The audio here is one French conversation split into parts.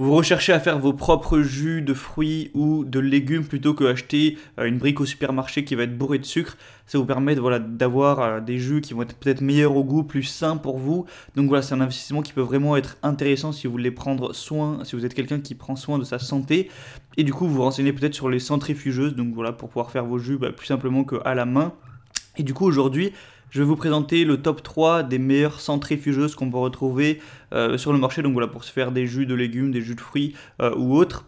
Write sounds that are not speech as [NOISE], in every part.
vous recherchez à faire vos propres jus de fruits ou de légumes plutôt que acheter euh, une brique au supermarché qui va être bourrée de sucre, ça vous permet voilà, d'avoir euh, des jus qui vont être peut-être meilleurs au goût, plus sains pour vous. Donc voilà, c'est un investissement qui peut vraiment être intéressant si vous voulez prendre soin, si vous êtes quelqu'un qui prend soin de sa santé. Et du coup, vous, renseignez peut-être sur les centrifugeuses, donc voilà, pour pouvoir faire vos jus bah, plus simplement qu'à la main. Et du coup, aujourd'hui, je vais vous présenter le top 3 des meilleures centrifugeuses qu'on peut retrouver euh, sur le marché. Donc voilà, pour se faire des jus de légumes, des jus de fruits euh, ou autres.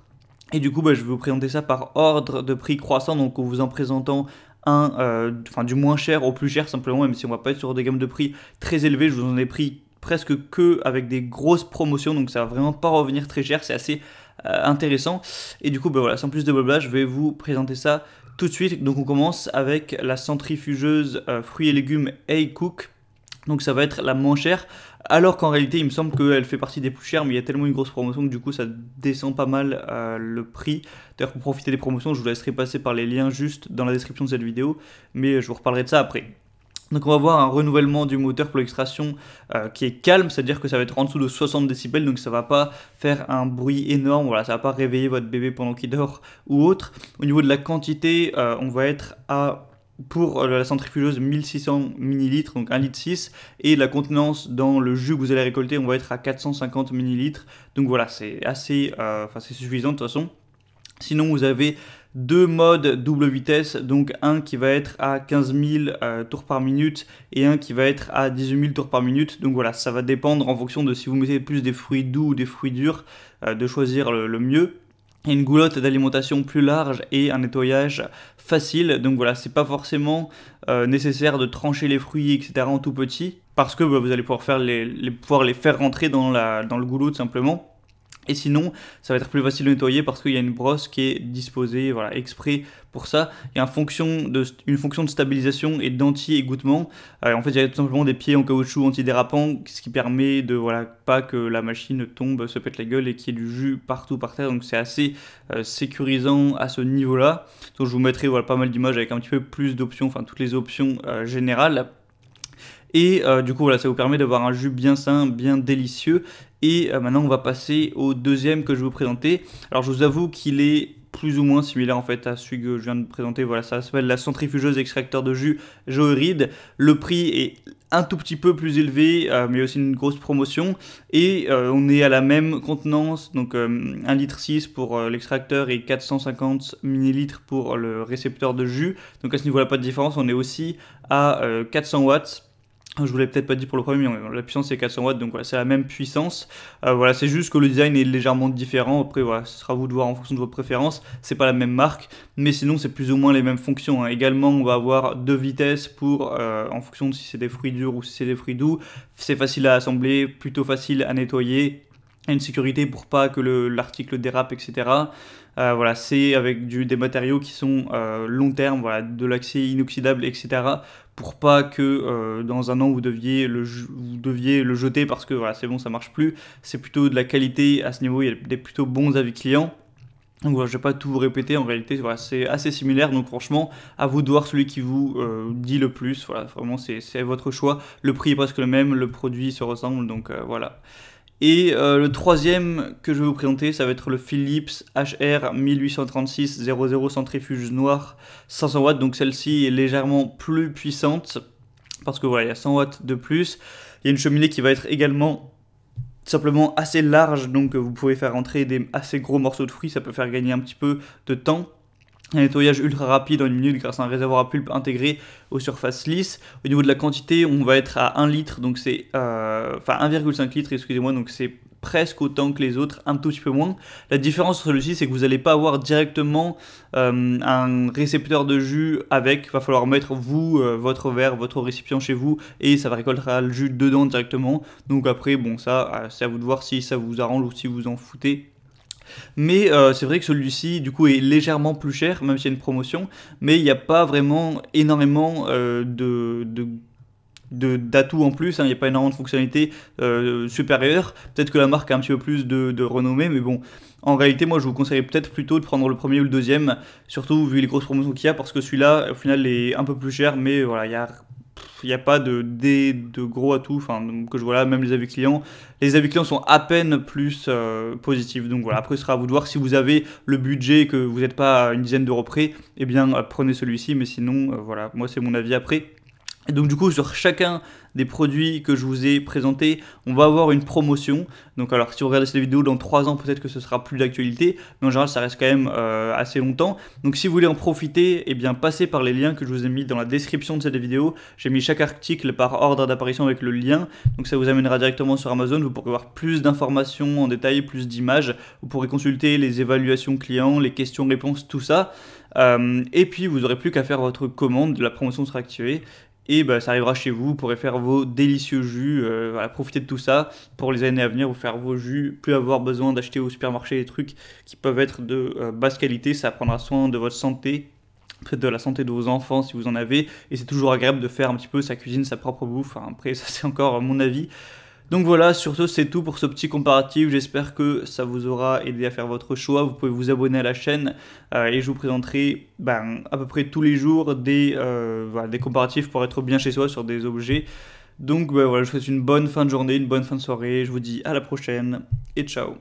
Et du coup, bah, je vais vous présenter ça par ordre de prix croissant, donc en vous en présentant un, euh, enfin du moins cher au plus cher simplement, même si on va pas être sur des gammes de prix très élevées. Je vous en ai pris presque que avec des grosses promotions, donc ça va vraiment pas revenir très cher. C'est assez intéressant. Et du coup, bah, voilà, sans plus de blabla, je vais vous présenter ça tout de suite. Donc on commence avec la centrifugeuse euh, fruits et légumes Hey cook Donc ça va être la moins chère. Alors qu'en réalité, il me semble qu'elle fait partie des plus chères, mais il y a tellement une grosse promotion que du coup ça descend pas mal euh, le prix. D'ailleurs, pour profiter des promotions, je vous laisserai passer par les liens juste dans la description de cette vidéo, mais je vous reparlerai de ça après. Donc on va avoir un renouvellement du moteur pour l'extraction euh, qui est calme, c'est-à-dire que ça va être en dessous de 60 décibels, donc ça va pas faire un bruit énorme, voilà, ça va pas réveiller votre bébé pendant qu'il dort ou autre. Au niveau de la quantité, euh, on va être à pour euh, la centrifugeuse 1600 ml, donc 1 litre 6, et la contenance dans le jus que vous allez récolter, on va être à 450 ml. Donc voilà, c'est assez, c'est suffisant de toute façon. Sinon, vous avez deux modes double vitesse, donc un qui va être à 15 000 euh, tours par minute et un qui va être à 18 000 tours par minute. Donc voilà, ça va dépendre en fonction de si vous mettez plus des fruits doux ou des fruits durs, euh, de choisir le, mieux et une goulotte d'alimentation plus large et un nettoyage facile. Donc voilà, c'est pas forcément euh, nécessaire de trancher les fruits, etc. en tout petit, parce que bah, vous allez pouvoir, faire les, pouvoir les faire rentrer dans, la, dans le goulot tout simplement. Et sinon, ça va être plus facile de nettoyer parce qu'il y a une brosse qui est disposée voilà, exprès pour ça. Il y a une fonction de, stabilisation et d'anti-égouttement. Euh, en fait, il y a tout simplement des pieds en caoutchouc anti-dérapant ce qui permet de voilà, pas que la machine tombe, se pète la gueule et qu'il y ait du jus partout par terre. Donc c'est assez euh, sécurisant à ce niveau-là. Donc je vous mettrai voilà, pas mal d'images avec un petit peu plus d'options, enfin toutes les options euh, générales et euh, du coup, voilà, ça vous permet d'avoir un jus bien sain, bien délicieux. Et euh, maintenant, on va passer au deuxième que je vais vous présenter. Alors, je vous avoue qu'il est plus ou moins similaire en fait à celui que je viens de présenter. Voilà, ça s'appelle la centrifugeuse extracteur de jus Joeride. Le prix est un tout petit peu plus élevé, y euh, mais aussi une grosse promotion. Et on est à la même contenance, donc euh, 1,6 litre pour l'extracteur et 450 millilitres pour le récepteur de jus. Donc à ce niveau-là, pas de différence. On est aussi à 400 watts je vous peut-être pas dit pour le premier, mais la puissance c'est 400 watts, donc voilà, c'est la même puissance. Euh, voilà, c'est juste que le design est légèrement différent. Après, voilà, ce sera à vous de voir en fonction de vos préférences. C'est pas la même marque, mais sinon c'est plus ou moins les mêmes fonctions. Hein. Également, on va avoir deux vitesses pour, euh, en fonction de si c'est des fruits durs ou si c'est des fruits doux. C'est facile à assembler, plutôt facile à nettoyer, une sécurité pour pas que l'article dérape, etc. Euh, voilà, c'est avec du, des matériaux qui sont euh, long terme, voilà, de l'accès inoxydable, etc. Pour pas que euh, dans un an vous deviez le, vous deviez le jeter parce que voilà, c'est bon, ça marche plus. C'est plutôt de la qualité à ce niveau, il y a des plutôt bons avis clients. Donc voilà, je vais pas tout vous répéter, en réalité c'est assez similaire, donc franchement, à vous de voir celui qui vous dit le plus, voilà, vraiment c'est votre choix, le prix est presque le même, le produit se ressemble, donc voilà. Et euh, le troisième que je vais vous présenter, ça va être le Philips HR 1836-00 centrifuge noir 500 watts. Donc celle-ci est légèrement plus puissante parce que voilà, il y a 100 watts de plus. Il y a une cheminée qui va être également simplement assez large, donc vous pouvez faire entrer des assez gros morceaux de fruits, ça peut faire gagner un petit peu de temps un nettoyage ultra rapide en une minute grâce à un réservoir à pulpe intégré aux surfaces lisses. Au niveau de la quantité, on va être à 1 litre, donc c'est euh, enfin 1,5 litre, excusez-moi, donc c'est presque autant que les autres, un tout petit peu moins. La différence sur celui-ci, c'est que vous n'allez pas avoir directement euh, un récepteur de jus avec. Il va falloir mettre vous, euh, votre verre, votre récipient chez vous, et ça va récoltera le jus dedans directement. Donc après, bon, ça, c'est à vous de voir si ça vous arrange ou si vous en foutez mais euh, c'est vrai que celui-ci, du coup, est légèrement plus cher, même s'il y a une promotion. Mais il n'y a pas vraiment énormément euh, de, de d'atouts en plus, hein. il n'y a pas énormément de fonctionnalités euh, supérieures. Peut-être que la marque a un petit peu plus de, renommée, mais bon, en réalité, moi je vous conseillerais peut-être plutôt de prendre le premier ou le deuxième, surtout vu les grosses promotions qu'il y a, parce que celui-là, au final, est un peu plus cher, mais voilà, il y a il n'y a pas de, de, de gros atouts enfin, que je vois là, même les avis clients. Les avis clients sont à peine plus euh, positifs. Donc voilà, après, ce sera à vous de voir. Si vous avez le budget et que vous n'êtes pas à une dizaine d'euros près, eh bien, euh, prenez celui-ci. Mais sinon, euh, voilà, moi, c'est mon avis après donc du coup sur chacun des produits que je vous ai présentés, on va avoir une promotion. Donc alors si vous regardez cette vidéo dans 3 ans peut-être que ce sera plus d'actualité, mais en général ça reste quand même euh, assez longtemps. Donc si vous voulez en profiter, et eh bien passez par les liens que je vous ai mis dans la description de cette vidéo. J'ai mis chaque article par ordre d'apparition avec le lien, donc ça vous amènera directement sur Amazon, vous pourrez voir plus d'informations en détail, plus d'images, vous pourrez consulter les évaluations clients, les questions-réponses, tout ça. Euh, et puis vous aurez plus qu'à faire votre commande, la promotion sera activée et bah, ça arrivera chez vous, vous pourrez faire vos délicieux jus, euh, profiter de tout ça pour les années à venir, vous faire vos jus, plus avoir besoin d'acheter au supermarché des trucs qui peuvent être de euh, basse qualité, ça prendra soin de votre santé, de la santé de vos enfants si vous en avez, et c'est toujours agréable de faire un petit peu sa cuisine, sa propre bouffe, hein, après [LAUGHS] ça c'est encore mon avis. Donc voilà, surtout c'est tout pour ce petit comparatif. J'espère que ça vous aura aidé à faire votre choix. Vous pouvez vous abonner à la chaîne euh, et je vous présenterai ben, à peu près tous les jours des, euh, comparatifs pour être bien chez soi sur des objets. Donc ben, voilà, je vous souhaite une bonne fin de journée, une bonne fin de soirée. Je vous dis à la prochaine et ciao